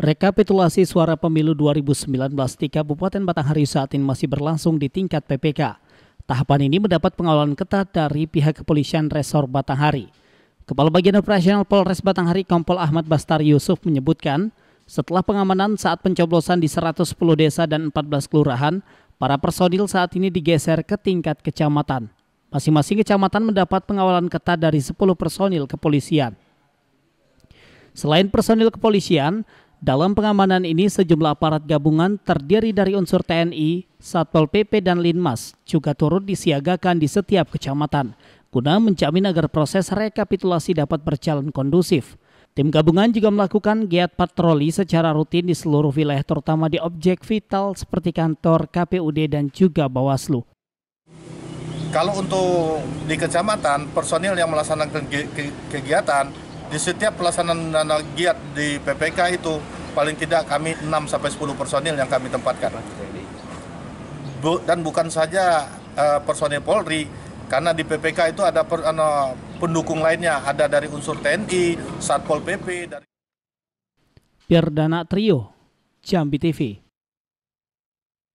Rekapitulasi suara pemilu 2019 di Kabupaten Batanghari saat ini masih berlangsung di tingkat PPK. Tahapan ini mendapat pengawalan ketat dari pihak kepolisian Resor Batanghari. Kepala Bagian Operasional Polres Batanghari Kompol Ahmad Bastar Yusuf menyebutkan, setelah pengamanan saat pencoblosan di 110 desa dan 14 kelurahan, para personil saat ini digeser ke tingkat kecamatan. Masing-masing kecamatan mendapat pengawalan ketat dari 10 personil kepolisian. Selain personil kepolisian, dalam pengamanan ini, sejumlah aparat gabungan terdiri dari unsur TNI, Satpol PP, dan Linmas juga turut disiagakan di setiap kecamatan, guna menjamin agar proses rekapitulasi dapat berjalan kondusif. Tim gabungan juga melakukan giat patroli secara rutin di seluruh wilayah terutama di objek vital seperti kantor, KPUD, dan juga Bawaslu. Kalau untuk di kecamatan, personil yang melaksanakan kegiatan di setiap pelaksanaan dana giat di PPK itu paling tidak kami 6 sampai 10 personil yang kami tempatkan. Bu, dan bukan saja uh, personil Polri karena di PPK itu ada per, uh, pendukung lainnya, ada dari unsur TNI, Satpol PP dari Perdana Trio, Jambi TV.